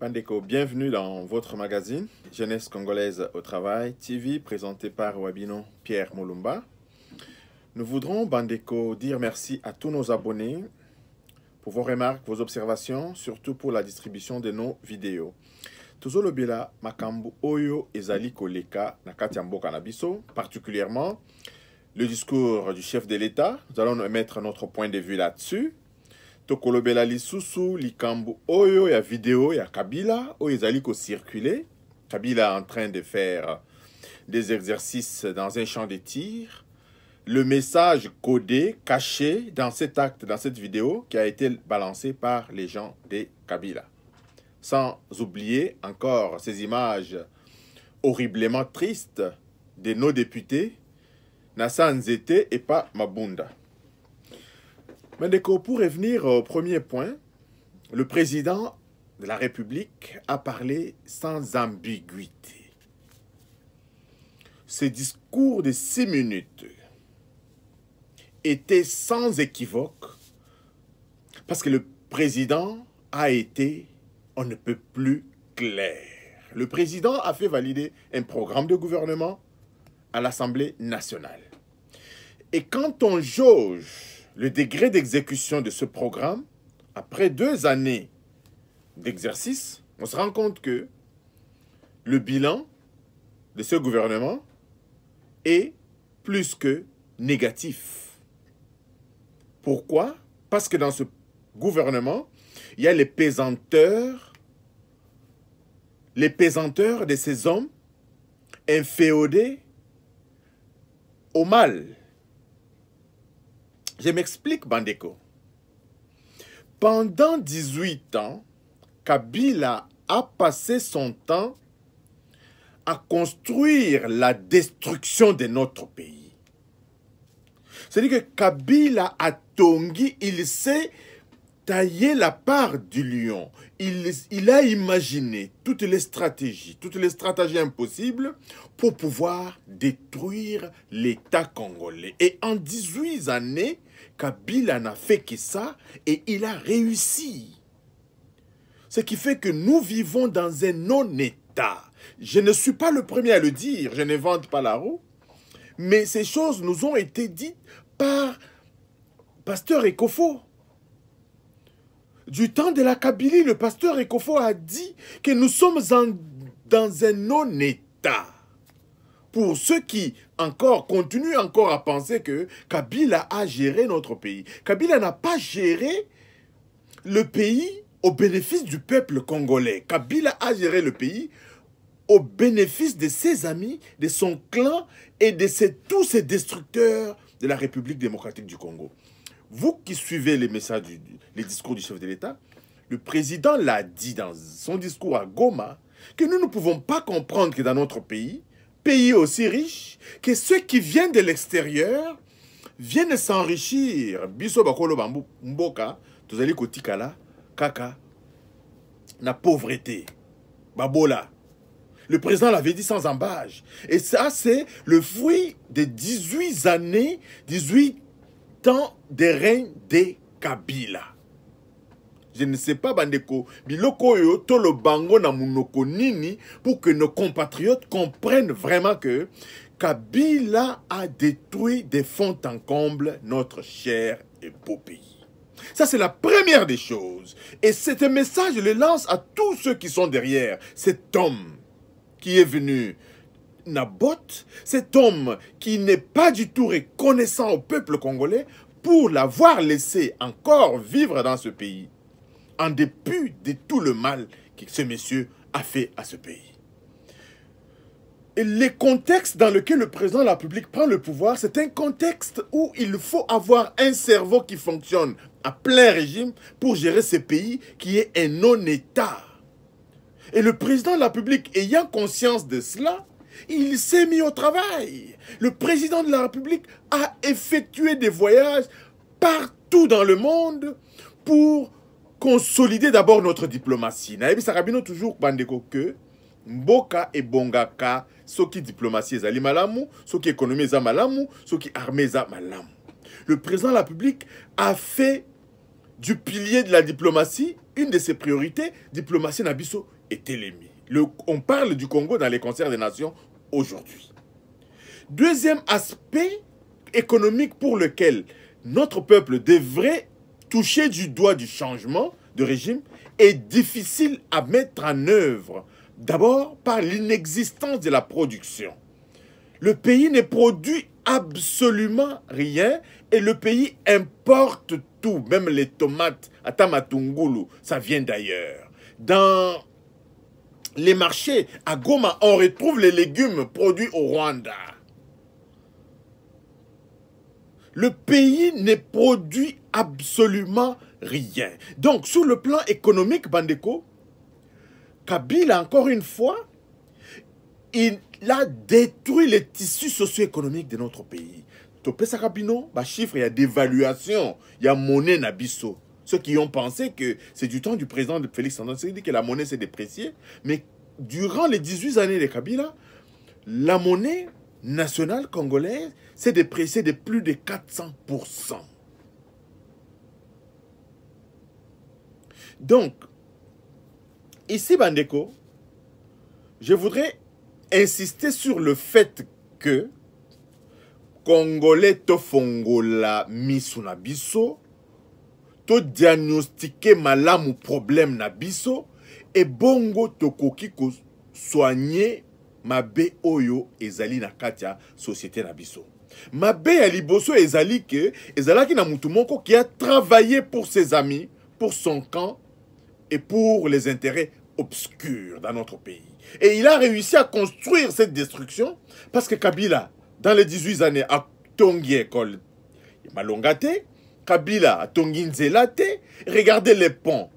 Bandeko, bienvenue dans votre magazine Jeunesse congolaise au travail TV présenté par Wabino Pierre Molumba. Nous voudrons, Bandeko, dire merci à tous nos abonnés pour vos remarques, vos observations, surtout pour la distribution de nos vidéos. Lobela, makambu oyo ezali koleka na kanabiso. particulièrement le discours du chef de l'État. Nous allons mettre notre point de vue là-dessus tokolobela lisusu likambo oyo ya vidéo ya kabila oyo ezali circuler kabila en train de faire des exercices dans un champ de tir le message codé caché dans cet acte dans cette vidéo qui a été balancé par les gens de kabila sans oublier encore ces images horriblement tristes de nos députés Nassan Zete et pas Mabunda. Mendeko, pour revenir au premier point, le président de la République a parlé sans ambiguïté. Ce discours de six minutes était sans équivoque parce que le président a été, on ne peut plus clair. Le président a fait valider un programme de gouvernement à l'Assemblée nationale. Et quand on jauge le degré d'exécution de ce programme, après deux années d'exercice, on se rend compte que le bilan de ce gouvernement est plus que négatif. Pourquoi Parce que dans ce gouvernement, il y a les pesanteurs, les pesanteurs de ces hommes inféodés au mal, je m'explique, Bandeko. Pendant 18 ans, Kabila a passé son temps à construire la destruction de notre pays. C'est-à-dire que Kabila a Tongi, il sait tailler la part du lion. Il, il, a imaginé toutes les stratégies, toutes les stratégies impossibles pour pouvoir détruire l'État congolais. Et en 18 années, Kabila n'a fait que ça et il a réussi. Ce qui fait que nous vivons dans un non-état. Je ne suis pas le premier à le dire, je ne vante pas la roue. Mais ces choses nous ont été dites par pasteur Ekofo. Du temps de la Kabylie, le pasteur Ekofo a dit que nous sommes en, dans un non-état pour ceux qui encore continuent encore à penser que Kabila a géré notre pays. Kabila n'a pas géré le pays au bénéfice du peuple congolais. Kabila a géré le pays au bénéfice de ses amis, de son clan et de ses, tous ses destructeurs de la République démocratique du Congo. Vous qui suivez les messages, les discours du chef de l'État, le président l'a dit dans son discours à Goma, que nous ne pouvons pas comprendre que dans notre pays, pays aussi riche que ceux qui viennent de l'extérieur viennent s'enrichir. Biso bakolo mboka, kaka na pauvreté. Babola. Le président l'avait dit sans embâche. Et ça, c'est le fruit des 18 années, 18 ans des règne des Kabila. Je ne sais pas, Bandeko. Biloko yo, bango na nini pour que nos compatriotes comprennent vraiment que Kabila a détruit des fond en comble notre cher et beau pays. Ça, c'est la première des choses. Et ce message, je le lance à tous ceux qui sont derrière cet homme qui est venu nabote, cet homme qui n'est pas du tout reconnaissant au peuple congolais pour l'avoir laissé encore vivre dans ce pays en dépit de tout le mal que ce monsieur a fait à ce pays. Et les contextes dans lesquels le président de la République prend le pouvoir, c'est un contexte où il faut avoir un cerveau qui fonctionne à plein régime pour gérer ce pays qui est un non-État. Et le président de la République ayant conscience de cela, il s'est mis au travail. Le président de la République a effectué des voyages partout dans le monde pour consolider d'abord notre diplomatie. Naebisa Rabino toujours bandeko que mboka ebongaka soki diplomatie zali malamu, soki économie Malamou, malamu, soki armée malamu. Le président de la République a fait du pilier de la diplomatie une de ses priorités, diplomatie nabiso et télémi. on parle du Congo dans les concerts des nations aujourd'hui. Deuxième aspect économique pour lequel notre peuple devrait Toucher du doigt du changement de régime est difficile à mettre en œuvre, d'abord par l'inexistence de la production. Le pays ne produit absolument rien et le pays importe tout, même les tomates à Tamatungulu, ça vient d'ailleurs. Dans les marchés, à Goma, on retrouve les légumes produits au Rwanda le pays ne produit absolument rien. Donc, sur le plan économique, Bandeko, Kabila, encore une fois, il a détruit les tissus socio-économiques de notre pays. Topé Kabino, bah chiffre, il y a dévaluation, il y a monnaie nabisso. Ceux qui ont pensé que c'est du temps du président Félix Sandon, c'est dit que la monnaie s'est dépréciée, mais durant les 18 années de Kabila, la monnaie nationale congolaise s'est déprécié de plus de 400%. Donc, ici, Bandeko, je voudrais insister sur le fait que Congolais tofongola misu na biso, to diagnostiquer malamu problème na biso, et bongo tokoki ko soigner mabe oyo ezali na katia société na biso. mabe ya liboso ezali ke ezalaki na mutumoko qui a travaillé pour ses amis pour son camp et pour les intérêts obscurs dans notre pays et il a réussi à construire cette destruction parce que kabila dans les 18 années A tongi école Malongate, kabila a Tonginze regardez les ponts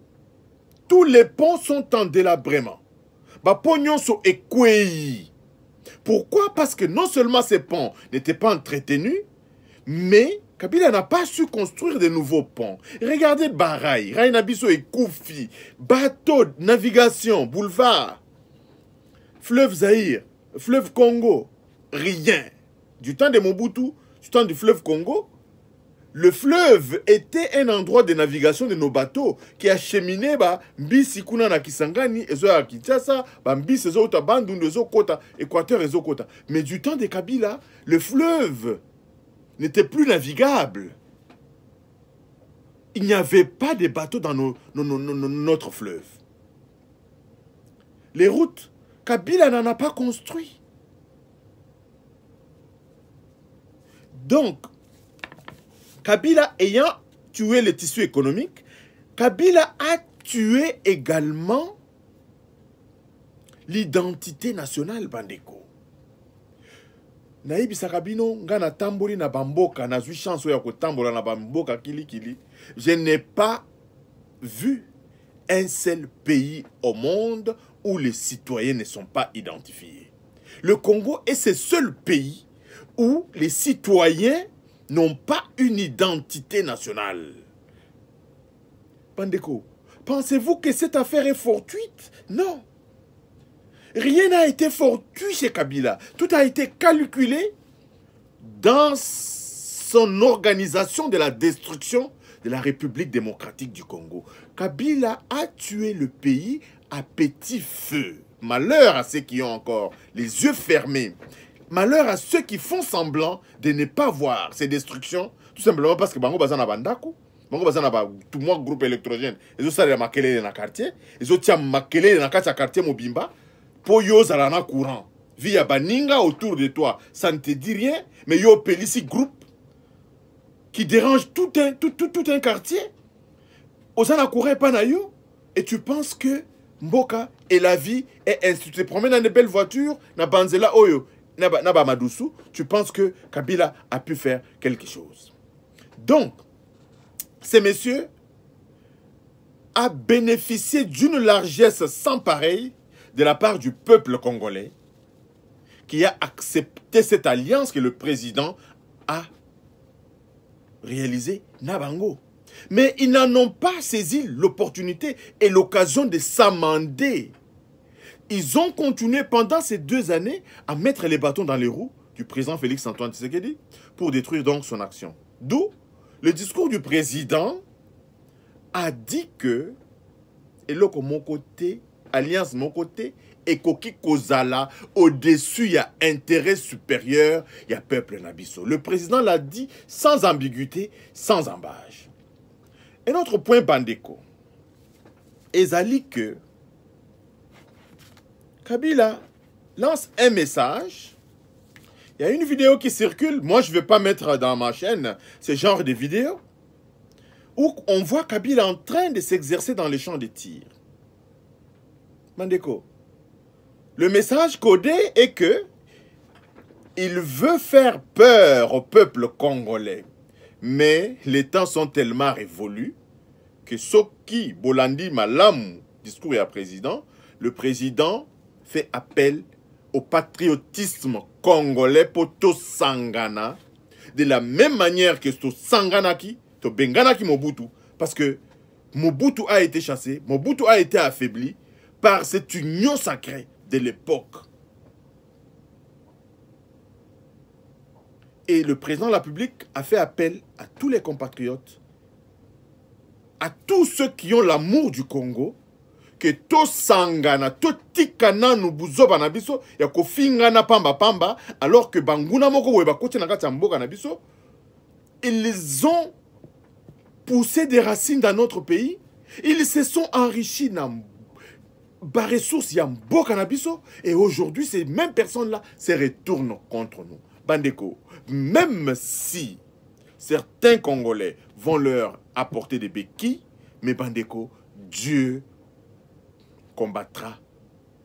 tous les ponts sont en délabrement ba sont ekweyi pourquoi Parce que non seulement ces ponts n'étaient pas entretenus, mais Kabila n'a pas su construire de nouveaux ponts. Regardez Baraï, Rainabiso et Koufi, bateaux, navigation, boulevard, fleuve Zahir, fleuve Congo, rien. Du temps de Mobutu, du temps du fleuve Congo, le fleuve était un endroit de navigation de nos bateaux qui acheminait ba mbisi kuna na Kisangani ezo ya Kinshasa ba mbisi ezo uta zo kota Équateur ezo kota mais du temps de Kabila le fleuve n'était plus navigable il n'y avait pas de bateaux dans nos, nos, nos, notre fleuve les routes Kabila n'en a pas construit donc Kabila ayant tué le tissu économique, Kabila a tué également l'identité nationale bandeko. bamboka je n'ai pas vu un seul pays au monde où les citoyens ne sont pas identifiés le congo est ce seul pays où les citoyens n'ont pas une identité nationale. Pandeko, pensez-vous que cette affaire est fortuite Non. Rien n'a été fortuit chez Kabila. Tout a été calculé dans son organisation de la destruction de la République démocratique du Congo. Kabila a tué le pays à petit feu. Malheur à ceux qui ont encore les yeux fermés Malheur à ceux qui font semblant de ne pas voir ces destructions, tout simplement parce que bango bazana Bandaku, bango bazana pas tout moi groupe électrogène, ezo sala dans le quartier, ont ont tiré na dans le quartier mobimba, pour y zala na courant. Via baninga autour de toi, ça ne te dit rien, mais yo pelisi groupe qui dérange tout un tout tout, tout un quartier. Osana courant pas na et tu penses que Mboka et la vie est instituée. Tu te promènes dans des belles voitures, na banzela oyo, Nabamadoussou, tu penses que Kabila a pu faire quelque chose. Donc, ces messieurs a bénéficié d'une largesse sans pareil de la part du peuple congolais qui a accepté cette alliance que le président a réalisée, Nabango. Mais ils n'en ont pas saisi l'opportunité et l'occasion de s'amender ils ont continué pendant ces deux années à mettre les bâtons dans les roues du président Félix-Antoine Tshisekedi pour détruire donc son action. D'où le discours du président a dit que eloko mon côté, alliance mon côté, et Koki kozala au-dessus il y a intérêt supérieur, il y a peuple nabiso. Le président l'a dit sans ambiguïté, sans embâche. Et notre point bandeko, que Kabila lance un message. Il y a une vidéo qui circule. Moi, je ne vais pas mettre dans ma chaîne ce genre de vidéo. Où on voit Kabila en train de s'exercer dans les champs de tir. Mandeko, le message codé est que il veut faire peur au peuple congolais. Mais les temps sont tellement révolus que Soki Bolandi Malam, discours à président, le président fait appel au patriotisme congolais pour Sangana, de la même manière que Sangana qui, Bengana qui Mobutu, parce que Mobutu a été chassé, Mobutu a été affaibli par cette union sacrée de l'époque. Et le président de la République a fait appel à tous les compatriotes, à tous ceux qui ont l'amour du Congo, sangana, tout tikana nous buzoba na biso ya kofingana pamba-pamba alors que banguna moko boye bakoti na kati na biso ils ont poussé des racines dans notre pays ils se sont enrichis na ressources ya mboka na biso et aujourd'hui ces mêmes personnes là se retournent contre nous bandeko même si certains congolais vont leur apporter des béquilles mais bandeko dieu combattra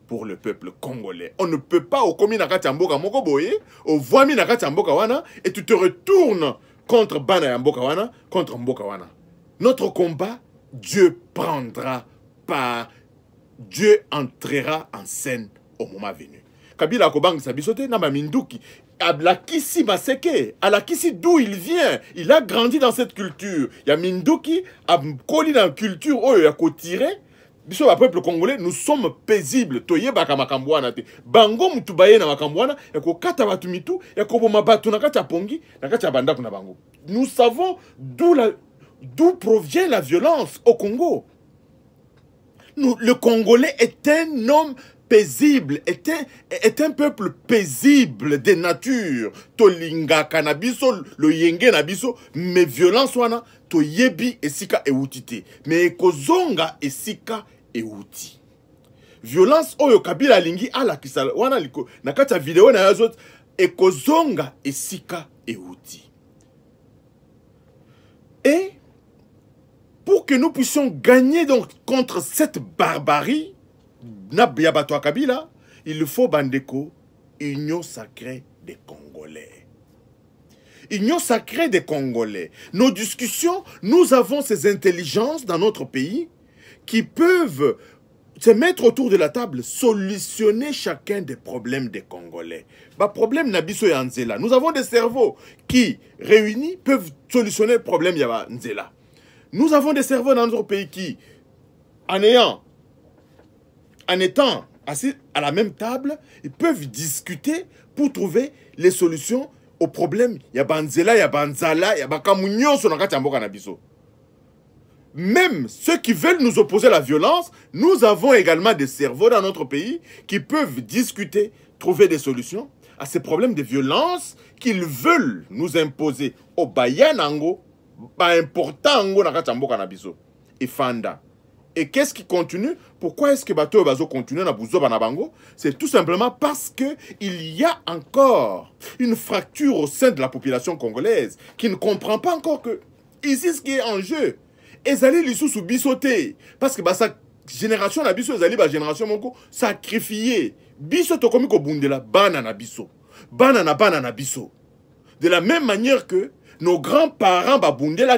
pour le peuple congolais. On ne peut pas au komi nakati mboka au vomi nakati wana et tu te retournes contre bana wana, contre mboka wana. Notre combat, Dieu prendra part. Dieu entrera en scène au moment venu. Kabila Kobang biso nama abla kisi ablakisi maseke alakisi d'où il vient il a grandi dans cette culture a minduki dans la culture il a kotirer biso ba peuple congolais nous sommes paisibles toye makambo wana te bango m'tu baye na makambwana wana ya kokata mitu ya koboma bato na kati pongi na kati na bango nous savons d'où la d'où provient la violence au Congo nous, le Congolais est un homme paisible, est un, est un peuple paisible de nature. Tolinga kanabiso, le yenge biso mais violence wana, to yebi esika eutite. Mais ekozonga esika euti violence oyo kabila ala kisala wana liko, na kati ya video na yazot. ekozonga esika euti et pour que nous puissions gagner donc contre cette barbarie na ya kabila il faut bandeko union sacrée des congolais union sacrée des Congolais. Nos discussions, nous avons ces intelligences dans notre pays qui peuvent se mettre autour de la table, solutionner chacun des problèmes des Congolais. Bah problème Nabiso et Nzela. Nous avons des cerveaux qui, réunis, peuvent solutionner le problème Yaba Nzela. Nous avons des cerveaux dans notre pays qui, en en étant assis à la même table, ils peuvent discuter pour trouver les solutions aux problèmes y'a Nzela, Yaba Nzala, Yaba Kamunyo, Sonakati Mboka Nabiso même ceux qui veulent nous opposer à la violence, nous avons également des cerveaux dans notre pays qui peuvent discuter, trouver des solutions à ces problèmes de violence qu'ils veulent nous imposer. Au Bayanango, pas important Kanabiso. Et Fanda. Et qu'est-ce qui continue Pourquoi est-ce que Bato Bazo continue C'est tout simplement parce qu'il y a encore une fracture au sein de la population congolaise qui ne comprend pas encore que ici ce qui est en jeu, ezali lisusu biso te parce que basa génération na biso ezali génération moko sacrifie biso tokomi kobundela bana na biso bana na bana na biso de la même manière que nos grands-parents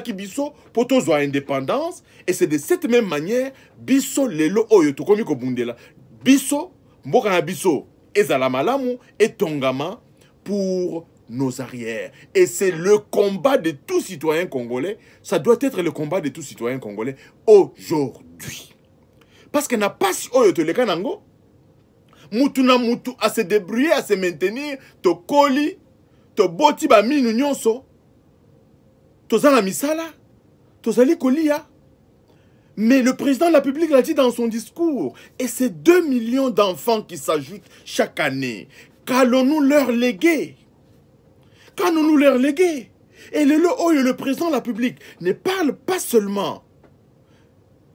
ki biso pour tozo indépendance et c'est de cette même manière biso lelo oyo tokomi kobundela biso mboka na biso ezala malamu etongama pour nos arrières. Et c'est le combat de tout citoyen congolais. Ça doit être le combat de tout citoyen congolais aujourd'hui. Parce que n'a pas si oyo le canango. Mutu na mutu à se débrouiller, à se maintenir, to koli, to boti ba minu nyonso. To misala, to zali kolia. Mais le président de la République l'a dit dans son discours. Et ces 2 millions d'enfants qui s'ajoutent chaque année, qu'allons-nous leur léguer nous leur reléguer. Et le et le président de la République, ne parle pas seulement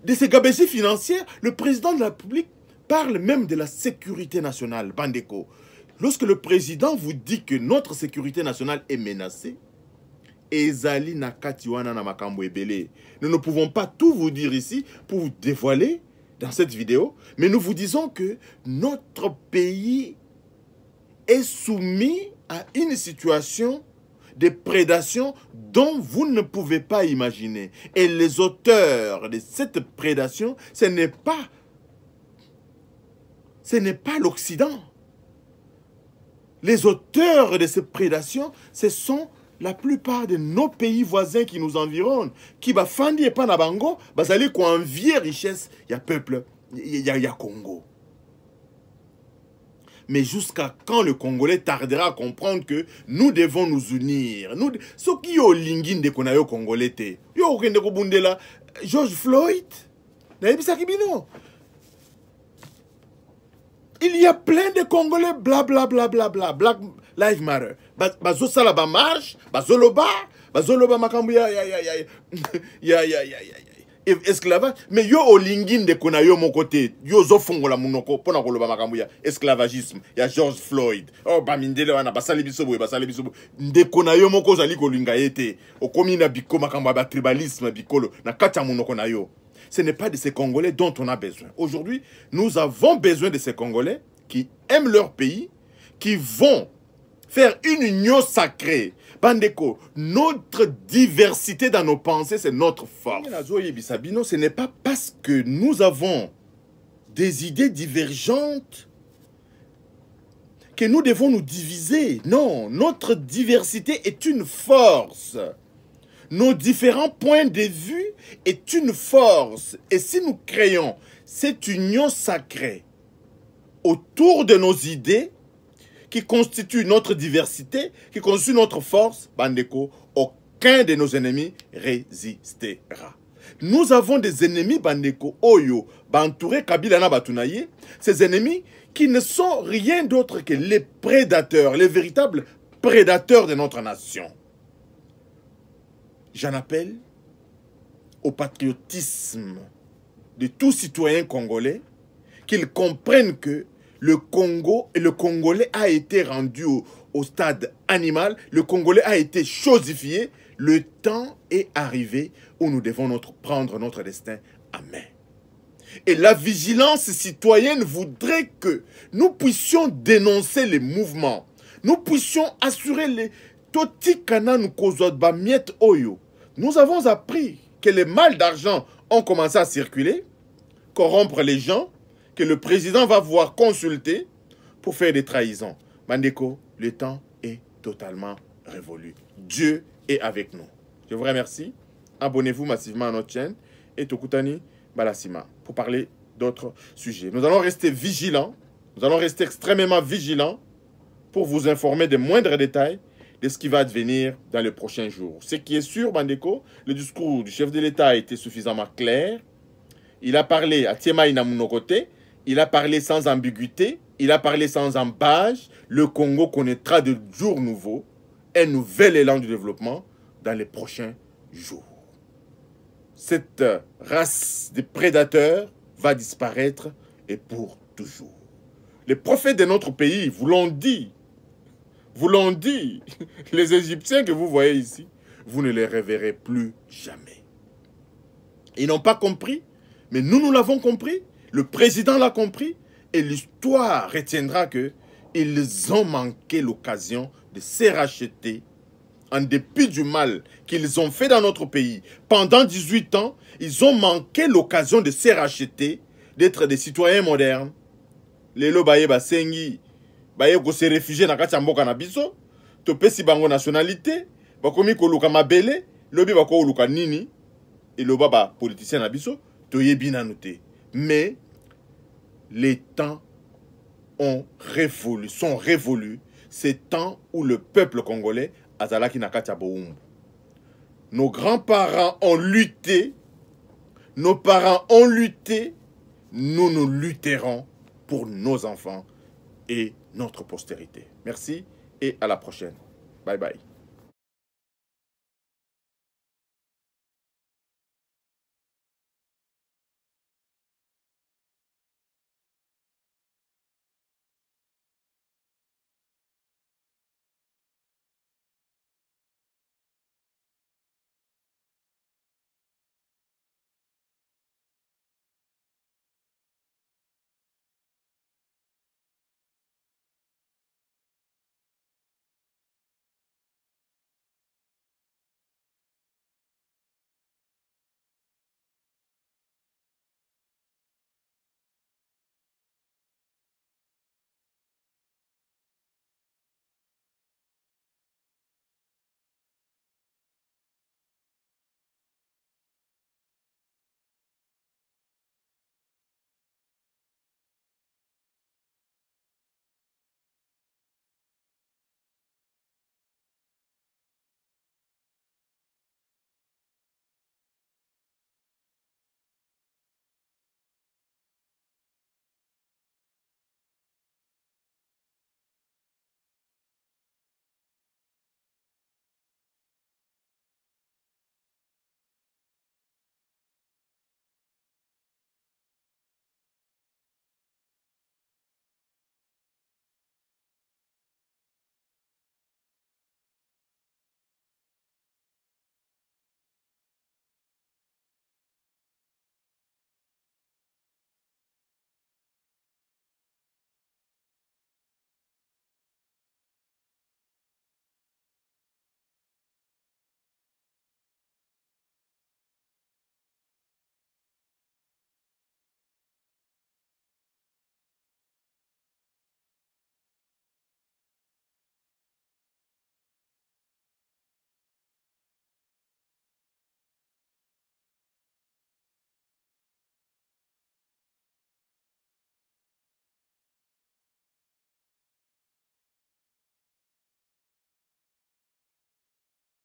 de ces gabésies financières. Le président de la République parle même de la sécurité nationale, Bandeko. Lorsque le président vous dit que notre sécurité nationale est menacée, Ezali Nakatiwana nous ne pouvons pas tout vous dire ici pour vous dévoiler dans cette vidéo, mais nous vous disons que notre pays est soumis à une situation de prédation dont vous ne pouvez pas imaginer. Et les auteurs de cette prédation, ce n'est pas ce n'est pas l'Occident. Les auteurs de cette prédation ce sont la plupart de nos pays voisins qui nous environnent, qui bafandi et panabango, bazali envier richesse, il y a peuple, il y a Congo. Mais jusqu'à quand le Congolais tardera à comprendre que nous devons nous unir nous, Ce qui est au Lingin de Konayo Congolais, yo Bundela, George Floyd, il y a plein de Congolais, blablabla, bla, bla, Black Lives Matter. Bazo ba marche, Bazo Loba, Bazo Loba Makambu, ya, ya, ya, ya, ya, ya, ya, ya, E- esclavage mais yo olingi ndeko na yo moko te yo ozofongola monoko mpona koloba makambo ya esclavagisme ya george floyd o oh, bamindele wana basali biso boye basali biso boye ndeko yo moko ozali kolinga okomi na biko makamba tribalisme bikolo na kati munoko na yo ce n'est pas de ces congolais dont on a besoin aujourd'hui nous avons besoin de ces congolais qui aiment leur pays qui vont Faire une union sacrée. Bandeko, notre diversité dans nos pensées, c'est notre force. Ce n'est pas parce que nous avons des idées divergentes que nous devons nous diviser. Non, notre diversité est une force. Nos différents points de vue est une force. Et si nous créons cette union sacrée autour de nos idées, qui constitue notre diversité, qui constitue notre force, Bandeko, aucun de nos ennemis résistera. Nous avons des ennemis, Bandeko, Oyo, Kabila, ces ennemis qui ne sont rien d'autre que les prédateurs, les véritables prédateurs de notre nation. J'en appelle au patriotisme de tout citoyen congolais, qu'ils comprennent que le Congo et le Congolais a été rendu au, stade animal, le Congolais a été chosifié, le temps est arrivé où nous devons prendre notre destin à main. Et la vigilance citoyenne voudrait que nous puissions dénoncer les mouvements, nous puissions assurer les oyo. Nous avons appris que les mâles d'argent ont commencé à circuler, corrompre les gens, que le président va voir consulter pour faire des trahisons. Bandeko, le temps est totalement révolu. Dieu est avec nous. Je vous remercie. Abonnez-vous massivement à notre chaîne et Tokutani Balasima pour parler d'autres sujets. Nous allons rester vigilants. Nous allons rester extrêmement vigilants pour vous informer des moindres détails de ce qui va advenir dans les prochains jours. Ce qui est sûr, Bandeko, le discours du chef de l'État a été suffisamment clair. Il a parlé à Tiemaï Namunokote, il a parlé sans ambiguïté, il a parlé sans embâche. Le Congo connaîtra de jours nouveaux, un nouvel élan du développement dans les prochains jours. Cette euh, race de prédateurs va disparaître et pour toujours. Les prophètes de notre pays vous l'ont dit. Vous l'ont dit. Les Égyptiens que vous voyez ici, vous ne les reverrez plus jamais. Ils n'ont pas compris, mais nous, nous l'avons compris. Le président l'a compris et l'histoire retiendra que ils ont manqué l'occasion de se racheter en dépit du mal qu'ils ont fait dans notre pays. Pendant 18 ans, ils ont manqué l'occasion de se racheter, d'être des citoyens modernes. Les lobaye basengi, baye go se réfugier na ont mboka na biso, to pesi bango nationalité, ba ko luka mabele, lobi bako luka nini, et loba ba politicien na biso, to yebi nanote. Mais les temps ont révolu, sont révolus, ces temps où le peuple congolais azalaki na Nos grands-parents ont lutté, nos parents ont lutté, nous nous lutterons pour nos enfants et notre postérité. Merci et à la prochaine. Bye bye.